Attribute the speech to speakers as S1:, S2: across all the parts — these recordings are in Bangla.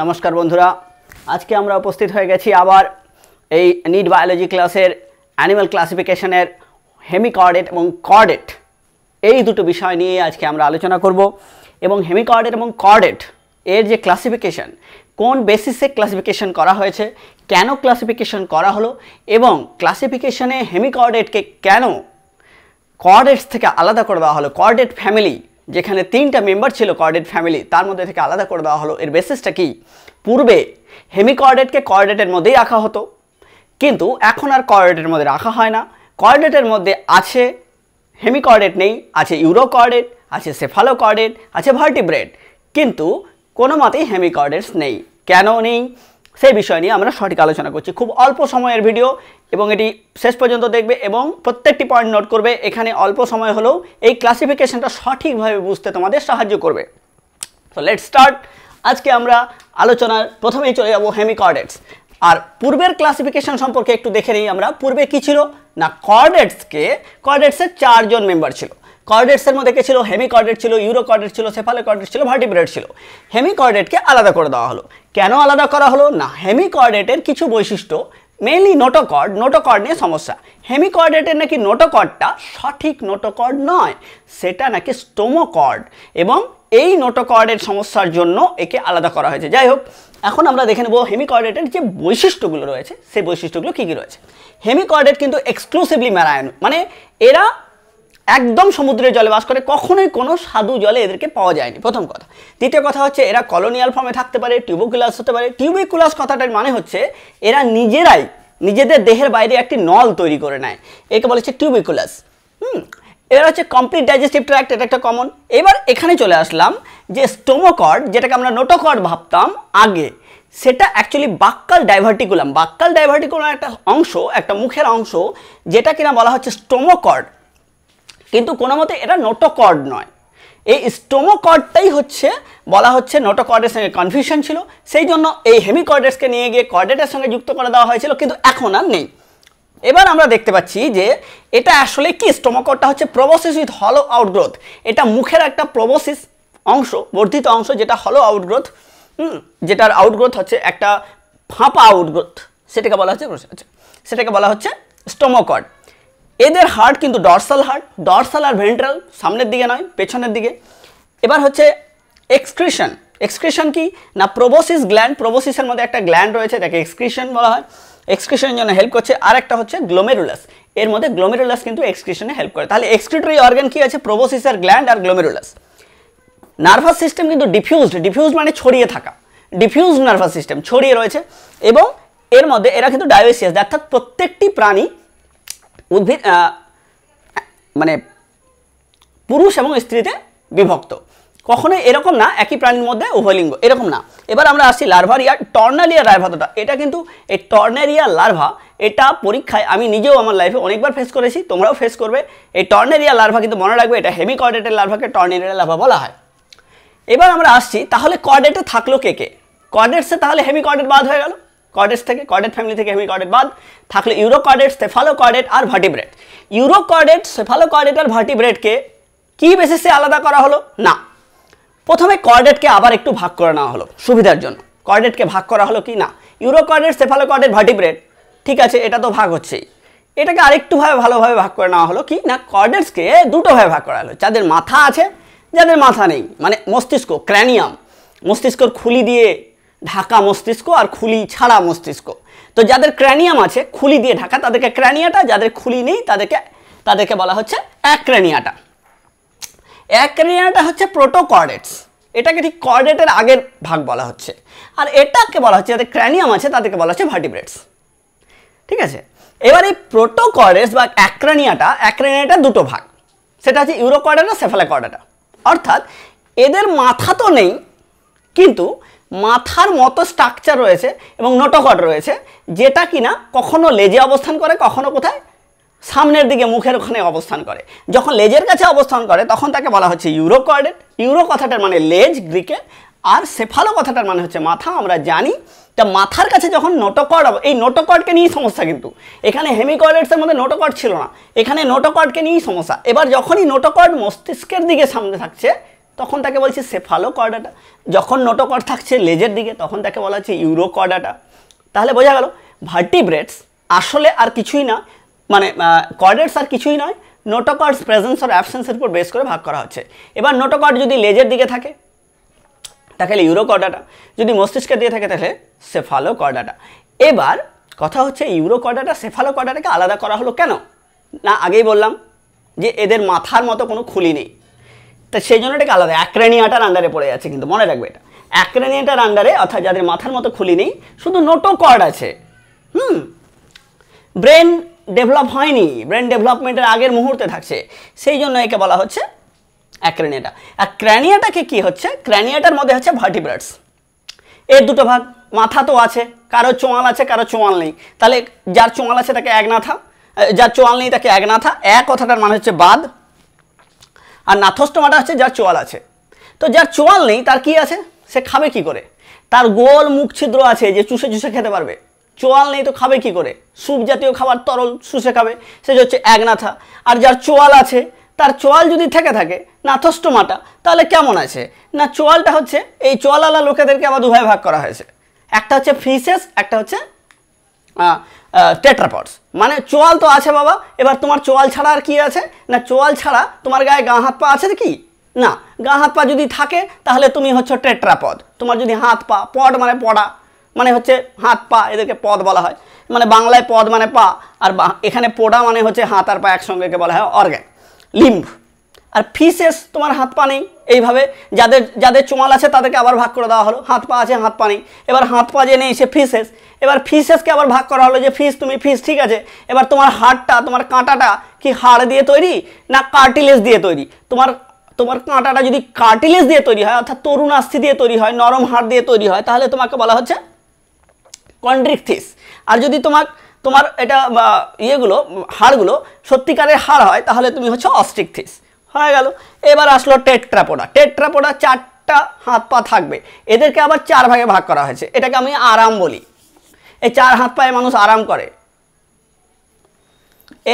S1: নমস্কার বন্ধুরা আজকে আমরা উপস্থিত হয়ে গেছি আবার এই নিট বায়োলজি ক্লাসের অ্যানিমাল ক্লাসিফিকেশনের হেমিকর্ডেট এবং কর্ডেট এই দুটো বিষয় নিয়ে আজকে আমরা আলোচনা করব এবং হেমিকর্ডেট এবং কর্ডেট এর যে ক্লাসিফিকেশন কোন বেসিসে ক্লাসিফিকেশন করা হয়েছে কেন ক্লাসিফিকেশন করা হলো এবং ক্লাসিফিকেশনে হেমিকর্ডেটকে কেন কর্ডেটস থেকে আলাদা করে দেওয়া হলো কর্ডেট ফ্যামিলি যেখানে তিনটা মেম্বার ছিল কর্ডেট ফ্যামিলি তার মধ্যে থেকে আলাদা করে দেওয়া হলো এর বেসিসটা কি পূর্বে হেমিকর্ডেটকে কর্ডেটের মধ্যেই রাখা হতো কিন্তু এখন আর কর্ডেটের মধ্যে রাখা হয় না কর্ডেটের মধ্যে আছে হেমিকর্ডেট নেই আছে ইউরো কর্ডেট আছে সেফালো কর্ডেট আছে ভার্টিব্রেড কিন্তু কোনো মতেই হেমিকর্ডেটস নেই কেন নেই সেই বিষয় নিয়ে আমরা সঠিক আলোচনা করছি খুব অল্প সময়ের ভিডিও এবং এটি শেষ পর্যন্ত দেখবে এবং প্রত্যেকটি পয়েন্ট নোট করবে এখানে অল্প সময় হলেও এই ক্লাসিফিকেশনটা সঠিকভাবে বুঝতে তোমাদের সাহায্য করবে তো লেট স্টার্ট আজকে আমরা আলোচনার প্রথমেই চলে যাবো হেমিকর্ডেটস আর পূর্বের ক্লাসিফিকেশন সম্পর্কে একটু দেখে নিই আমরা পূর্বে কী ছিল না কর্ডেটসকে কর্ডেটসের চারজন মেম্বার ছিল কর্ডেটসের মধ্যে কে ছিল হেমি কর্ডেট ছিল ইউরো কর্ডেট ছিল সেফালে কর্ডেট ছিল ভার্টিব্রেট ছিল হেমি কর্ডেটকে আলাদা করে দেওয়া হলো কেন আলাদা করা হলো না হেমি কর্ডেটের কিছু বৈশিষ্ট্য মেনলি নোটোকর্ড নোটোকর্ড নিয়ে সমস্যা হেমিকর্ডেটের নাকি নোটোকর্ডটা সঠিক নোটোকর্ড নয় সেটা নাকি স্টোমোকর্ড এবং এই নোটোকর্ডের সমস্যার জন্য একে আলাদা করা হয়েছে যাই হোক এখন আমরা দেখে নেব হেমিকর্ডেটের যে বৈশিষ্ট্যগুলো রয়েছে সেই বৈশিষ্ট্যগুলো কী কী রয়েছে হেমিকর্ডেট কিন্তু এক্সক্লুসিভলি ম্যারায়ন মানে এরা একদম সমুদ্রের জলে বাস করে কখনোই কোনো সাধু জলে এদেরকে পাওয়া যায়নি প্রথম কথা দ্বিতীয় কথা হচ্ছে এরা কলোনিয়াল ফর্মে থাকতে পারে টিউবিকুলাস হতে পারে টিউবিকুলাস কথাটার মানে হচ্ছে এরা নিজেরাই নিজেদের দেহের বাইরে একটি নল তৈরি করে নেয় একে বলেছে টিউবিকুলাস হুম এবার হচ্ছে কমপ্লিট ডাইজেস্টিভ ট্র্যাক্ট এটা একটা কমন এবার এখানে চলে আসলাম যে স্টোমোকর্ড যেটাকে আমরা নোটোকর্ড ভাবতাম আগে সেটা actually buccal diverticulum buccal diverticulum একটা অংশ একটা মুখের অংশ যেটা কিনা বলা হচ্ছে স্টোমোকর্ড কিন্তু কোনো মতে এটা নোটোকর্ড নয় এই স্টোমোকর্ডটাই হচ্ছে বলা হচ্ছে নোটোকর্ডের সঙ্গে কনফিউশন ছিল সেই জন্য এই হেমিকর্ডেসকে নিয়ে গিয়ে কর্ডেটের সঙ্গে যুক্ত করে দেওয়া হয়েছিল কিন্তু এখন আর নেই এবার আমরা দেখতে পাচ্ছি যে এটা আসলে কি স্টোমোকর্ডটা হচ্ছে প্রবসিস উইথ হলো আউটগ্রোথ এটা মুখের একটা প্রবসিস অংশ বর্ধিত অংশ যেটা হলো আউটগ্রোথ যেটার আউটগ্রোথ হচ্ছে একটা ফাঁপা আউটগ্রোথ সেটাকে বলা হচ্ছে আচ্ছা, সেটাকে বলা হচ্ছে স্টোমোকর্ড এদের হার্ট কিন্তু ডরসাল হার্ট ডরসাল আর ভেন্ট্রাল সামনের দিকে নয় পেছনের দিকে এবার হচ্ছে এক্সক্রিশন এক্সক্রিশন কি না প্রোবোসিস গ্ল্যান্ড প্রোবোসিসের মধ্যে একটা গ্ল্যান্ড রয়েছে যাকে এক্সক্রিশন বলা হয় এক্সক্রিশনের জন্য হেল্প করছে আর একটা হচ্ছে গ্লোমেরুলাস এর মধ্যে গ্লোমেরুলাস কিন্তু এক্সক্রিশনে হেল্প করে তাহলে এক্সক্রিটরি অর্গান কি আছে প্রোবোসিসের গ্ল্যান্ড আর গ্লোমেরুলাস নার্ভাস সিস্টেম কিন্তু ডিফিউজড ডিফিউজড মানে ছড়িয়ে থাকা ডিফিউজড নার্ভাস সিস্টেম ছড়িয়ে রয়েছে এবং এর মধ্যে এরা কিন্তু ডায়োসিয়াস অর্থাৎ প্রত্যেকটি প্রাণী উদ্ভিদ মানে পুরুষ এবং স্ত্রীতে বিভক্ত কখনো এরকম না একই প্রাণীর মধ্যে উভয়লিঙ্গ এরকম না এবার আমরা আসছি লার্ভারিয়া টর্নালিয়া লার্ভাটা এটা কিন্তু এই টর্নেরিয়া লার্ভা এটা পরীক্ষায় আমি নিজেও আমার লাইফে অনেকবার ফেস করেছি তোমরাও ফেস করবে এই টর্নেরিয়া লার্ভা কিন্তু মনে রাখবে এটা হেভি কর্ডেটের লার্ভাকে টর্নেরিয়া লার্ভা বলা হয় এবার আমরা আসছি তাহলে কর্ডেটে থাকলো কে কে কর্ডেটসে তাহলে হেভি কর্ডেট বাদ হয়ে গেল কর্ডেটস থেকে কর্ডেট ফ্যামিলি থেকে হেমিকর্ডেট বাদ থাকলে ইউরোকর্ডেট কর্ডেট আর ভার্টিব্রেট ইউরোকর্ডেট কর্ডেট আর ভার্টিব্রেটকে কি বেসিসে আলাদা করা হলো না প্রথমে কর্ডেটকে আবার একটু ভাগ করে নেওয়া হলো সুবিধার জন্য কর্ডেটকে ভাগ করা হলো কি না ইউরোকর্ডেট কর্ডেট ভার্টিব্রেট ঠিক আছে এটা তো ভাগ হচ্ছেই এটাকে আরেকটুভাবে ভালোভাবে ভাগ করে নেওয়া হলো কি না কর্ডেটসকে দুটোভাবে ভাগ করা হলো যাদের মাথা আছে যাদের মাথা নেই মানে মস্তিষ্ক ক্র্যানিয়াম মস্তিষ্কর খুলি দিয়ে ঢাকা মস্তিষ্ক আর খুলি ছাড়া মস্তিষ্ক তো যাদের ক্র্যানিয়াম আছে খুলি দিয়ে ঢাকা তাদেরকে ক্র্যানিয়াটা যাদের খুলি নেই তাদেরকে তাদেরকে বলা হচ্ছে অ্যাক্রেনিয়াটা অ্যাক্রেনিয়াটা হচ্ছে প্রোটোকর্ডেটস এটাকে ঠিক কর্ডেটের আগের ভাগ বলা হচ্ছে আর এটাকে বলা হচ্ছে যাদের ক্র্যানিয়াম আছে তাদেরকে বলা হচ্ছে ভার্টিব্রেটস ঠিক আছে এবার এই প্রোটোকর্ডেটস বা অ্যাক্রেনিয়াটা অ্যাক্রেনিয়াটা দুটো ভাগ সেটা হচ্ছে ইউরোকর্ডেটা সেফালাকর্ডেটা অর্থাৎ এদের মাথা তো নেই কিন্তু মাথার মতো স্ট্রাকচার রয়েছে এবং নোটোকট রয়েছে যেটা কিনা কখনো লেজে অবস্থান করে কখনো কোথায় সামনের দিকে মুখের ওখানে অবস্থান করে যখন লেজের কাছে অবস্থান করে তখন তাকে বলা হচ্ছে ইউরোকর্ডেট ইউরো কথাটার মানে লেজ গ্রিকে আর সেফালো কথাটার মানে হচ্ছে মাথা আমরা জানি তা মাথার কাছে যখন নোটোকর্ড এই নোটোকর্ডকে নিয়েই সমস্যা কিন্তু এখানে হেমিকয়েডসের মধ্যে নোটোকর্ড ছিল না এখানে নোটোকর্ডকে নিয়েই সমস্যা এবার যখনই নোটোকর্ড মস্তিষ্কের দিকে সামনে থাকছে তখন তাকে বলছে সেফালো কর্ডাটা যখন নোটোকর থাকছে লেজের দিকে তখন তাকে বলা হচ্ছে ইউরো কর্ডাটা তাহলে বোঝা গেল ভার্টিব্রেটস আসলে আর কিছুই না মানে কর্ডেটস আর কিছুই নয় নোটোকর্ডস প্রেজেন্স আর অ্যাবসেন্সের উপর বেস করে ভাগ করা হচ্ছে এবার নোটোকর্ড যদি লেজের দিকে থাকে তাহলে ইউরো কর্ডাটা যদি মস্তিষ্কের দিয়ে থাকে তাহলে সেফালো কর্ডাটা এবার কথা হচ্ছে ইউরো কর্ডাটা সেফালো কর্ডাটাকে আলাদা করা হলো কেন না আগেই বললাম যে এদের মাথার মতো কোনো খুলি নেই তা সেই জন্য এটাকে আলাদা অ্যাক্রেনিয়াটার আন্ডারে পড়ে যাচ্ছে কিন্তু মনে রাখবে এটা অ্যাক্রেনিয়াটার আন্ডারে অর্থাৎ যাদের মাথার মতো খুলি নেই শুধু নোটোকর্ড আছে হুম ব্রেন ডেভেলপ হয়নি ব্রেন ডেভেলপমেন্টের আগের মুহূর্তে থাকছে সেই জন্য একে বলা হচ্ছে অ্যাক্রেনিয়াটা আর ক্র্যানিয়াটাকে কী হচ্ছে ক্র্যানিয়াটার মধ্যে হচ্ছে ভার্টিব্রাটস এর দুটো ভাগ মাথা তো আছে কারো চোয়াল আছে কারো চোয়াল নেই তাহলে যার চোয়াল আছে তাকে এক নাথা যার চোয়াল নেই তাকে এক নাথা এক কথাটার মানে হচ্ছে বাদ আর নাথস্টমাটা হচ্ছে যার চোয়াল আছে তো যার চোয়াল নেই তার কি আছে সে খাবে কি করে তার গোল মুখ ছিদ্র আছে যে চুষে চুষে খেতে পারবে চোয়াল নেই তো খাবে কি করে স্যুপ জাতীয় খাবার তরল শুষে খাবে সে হচ্ছে একনাথা আর যার চোয়াল আছে তার চোয়াল যদি থেকে থাকে নাথস্টমাটা তাহলে কেমন আছে না চোয়ালটা হচ্ছে এই চোয়ালালা লোকেদেরকে আবার দুভাবে ভাগ করা হয়েছে একটা হচ্ছে ফিসেস একটা হচ্ছে টেট্রাপটস মানে চোয়াল তো আছে বাবা এবার তোমার চোয়াল ছাড়া আর কি আছে না চোয়াল ছাড়া তোমার গায়ে গা হাত পা আছে কি না গা হাত পা যদি থাকে তাহলে তুমি হচ্ছে পদ তোমার যদি হাত পা পড মানে পড়া মানে হচ্ছে হাত পা এদেরকে পদ বলা হয় মানে বাংলায় পদ মানে পা আর এখানে পোড়া মানে হচ্ছে হাত আর পা একসঙ্গে বলা হয় অর্গ্যান লিম্ব আর ফিসেস তোমার হাত পা নেই এইভাবে যাদের যাদের চোয়াল আছে তাদেরকে আবার ভাগ করে দেওয়া হলো হাত পা আছে হাত পা নেই এবার হাত পা যে নেই সে ফিসেস এবার ফিসেসকে আবার ভাগ করা হলো যে ফিস তুমি ফিস ঠিক আছে এবার তোমার হাড়টা তোমার কাঁটাটা কি হাড় দিয়ে তৈরি না কার্টিলেস দিয়ে তৈরি তোমার তোমার কাঁটাটা যদি কার্টিলেস দিয়ে তৈরি হয় অর্থাৎ তরুণ আস্থি দিয়ে তৈরি হয় নরম হাড় দিয়ে তৈরি হয় তাহলে তোমাকে বলা হচ্ছে কন্ড্রিকথিস আর যদি তোমার তোমার এটা ইয়েগুলো হাড়গুলো সত্যিকারের হাড় হয় তাহলে তুমি হচ্ছে অস্ট্রিকথিস হয়ে গেল এবার আসলো টেট্রাপোডা টেট্রাপোডা চারটা হাত পা থাকবে এদেরকে আবার চার ভাগে ভাগ করা হয়েছে এটাকে আমি আরাম বলি এই চার হাত পায়ে মানুষ আরাম করে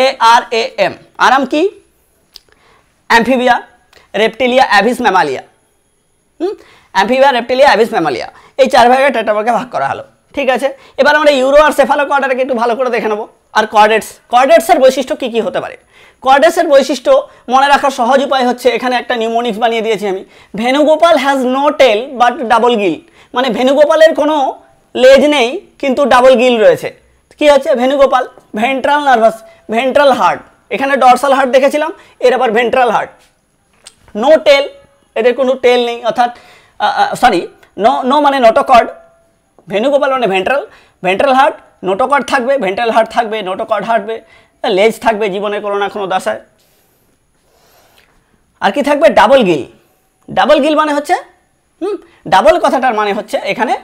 S1: এ আর এ এম আরাম কি অ্যাম্ফিবিয়া রেপটিলিয়া অ্যাভিস ম্যামালিয়া হুম অ্যাম্ফিবিয়া রেপটিলিয়া অ্যাভিস ম্যামালিয়া এই চার ভাগে টেট্রাপোডাকে ভাগ করা হলো ঠিক আছে এবার আমরা ইউরো আর সেফালো কোয়ার্টারকে একটু ভালো করে দেখে নেবো আর কর্ডেটস কর্ডেটসের বৈশিষ্ট্য কী কী হতে পারে কর্ডেসের বৈশিষ্ট্য মনে রাখার সহজ উপায় হচ্ছে এখানে একটা নিউমোনিক্স বানিয়ে দিয়েছি আমি Venugopal has no tail but double gill মানে ভেনুগোপালের কোনো লেজ নেই কিন্তু ডাবল গিল রয়েছে কি হচ্ছে Venugopal ventral nervous ventral heart এখানে ডরসাল হার্ট দেখেছিলাম এর আবার ভেন্ট্রাল হার্ট নো টেল এদের কোনো টেল নেই অর্থাৎ সরি নো নো মানে নটোকর্ড ভেনুগোপাল মানে ভেন্ট্রাল ভেন্ট্রাল হার্ট নোটোকর্ড থাকবে ভেন্টাল হার্ট থাকবে নোটোকর্ড হাঁটবে লেজ থাকবে জীবনে কোনো না কোনো দশায় আর কি থাকবে ডাবল গিল ডাবল গিল মানে হচ্ছে হুম ডাবল কথাটার মানে হচ্ছে এখানে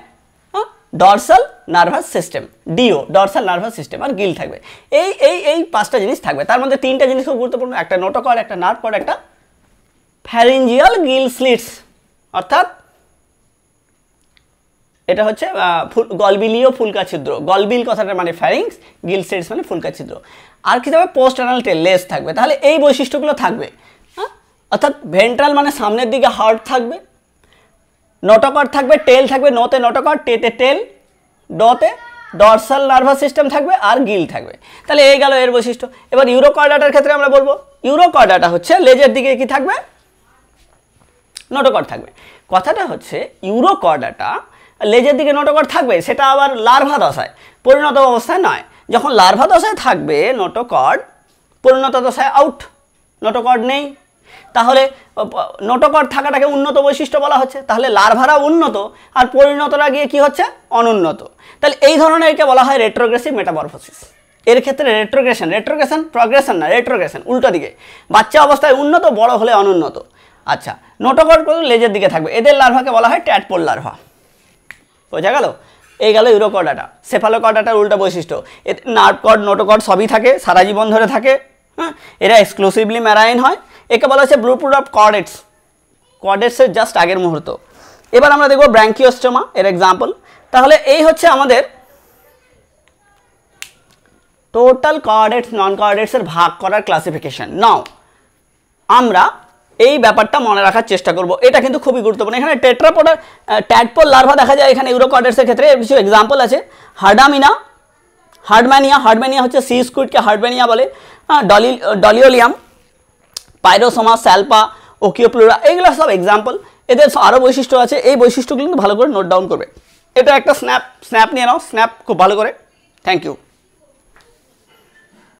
S1: ডরসাল নার্ভাস সিস্টেম ডিও ডরসাল নার্ভাস সিস্টেম আর গিল থাকবে এই এই এই পাঁচটা জিনিস থাকবে তার মধ্যে তিনটা জিনিস খুব গুরুত্বপূর্ণ একটা নোটোকর একটা নার্ভ একটা ফ্যারিঞ্জিয়াল গিল স্লিটস অর্থাৎ এটা হচ্ছে ফুল ফুলকা ছিদ্র গলবিল কথাটা মানে ফ্যারিংস গিল সেটস মানে ফুলকা ছিদ্র আর কি থাকবে পোস্ট অ্যানাল লেস থাকবে তাহলে এই বৈশিষ্ট্যগুলো থাকবে হ্যাঁ অর্থাৎ ভেন্ট্রাল মানে সামনের দিকে হার্ট থাকবে নটকর থাকবে টেল থাকবে নতে নটকর টেতে টেল ডতে ডরসাল নার্ভাস সিস্টেম থাকবে আর গিল থাকবে তাহলে এই গেল এর বৈশিষ্ট্য এবার ইউরোকর্ডাটার ক্ষেত্রে আমরা বলবো ইউরোকর্ডাটা হচ্ছে লেজের দিকে কি থাকবে নটকর থাকবে কথাটা হচ্ছে ইউরোকর্ডাটা লেজের দিকে নটকর থাকবে সেটা আবার লার্ভা দশায় পরিণত অবস্থায় নয় যখন লার্ভা দশায় থাকবে নটকর পরিণত দশায় আউট নটকর নেই তাহলে নটকর থাকাটাকে উন্নত বৈশিষ্ট্য বলা হচ্ছে তাহলে লার্ভারা উন্নত আর পরিণতরা গিয়ে কি হচ্ছে অনুন্নত তাহলে এই ধরনের একে বলা হয় রেট্রোগ্রেসিভ মেটাবরফোসিস এর ক্ষেত্রে রেট্রোগ্রেশন রেট্রোগ্রেশন প্রগ্রেশন না রেট্রোগ্রেশন উল্টো দিকে বাচ্চা অবস্থায় উন্নত বড় হলে অনুন্নত আচ্ছা নোটোকর লেজের দিকে থাকবে এদের লার্ভাকে বলা হয় ট্যাটপোল লার্ভা বোঝা গেল এই গেল ইউরোকর্ডাটা সেফালোকর্ডাটার উল্টা বৈশিষ্ট্য এতে নার্ভ কর্ড নোটোকর্ড সবই থাকে সারা জীবন ধরে থাকে হ্যাঁ এরা এক্সক্লুসিভলি ম্যারাইন হয় একে বলা হচ্ছে ব্লুপ্রুট অফ কর্ডেটস কর্ডেটসের জাস্ট আগের মুহূর্ত এবার আমরা দেখব ব্র্যাঙ্কিওস্টোমা এর এক্সাম্পল তাহলে এই হচ্ছে আমাদের টোটাল কর্ডেটস নন কর্ডেটসের ভাগ করার ক্লাসিফিকেশন নাও আমরা এই ব্যাপারটা মনে রাখার চেষ্টা করব এটা কিন্তু খুবই গুরুত্বপূর্ণ এখানে টেট্রাপোডার ট্যাটপোল লার্ভা দেখা যায় এখানে ইউরোকর্ডার্সের ক্ষেত্রে কিছু এক্সাম্পল আছে হার্ডামিনা হার্ডম্যানিয়া হার্ডম্যানিয়া হচ্ছে সি স্কুইডকে হার্ডম্যানিয়া বলে ডলি ডলিওলিয়াম পাইরোসোমা স্যালপা ওকিওপ্লোরা এইগুলো সব এক্সাম্পল এদের আরও বৈশিষ্ট্য আছে এই বৈশিষ্ট্যগুলো কিন্তু ভালো করে নোট ডাউন করবে এটা একটা স্ন্যাপ স্ন্যাপ নিয়ে নাও স্ন্যাপ খুব ভালো করে থ্যাংক ইউ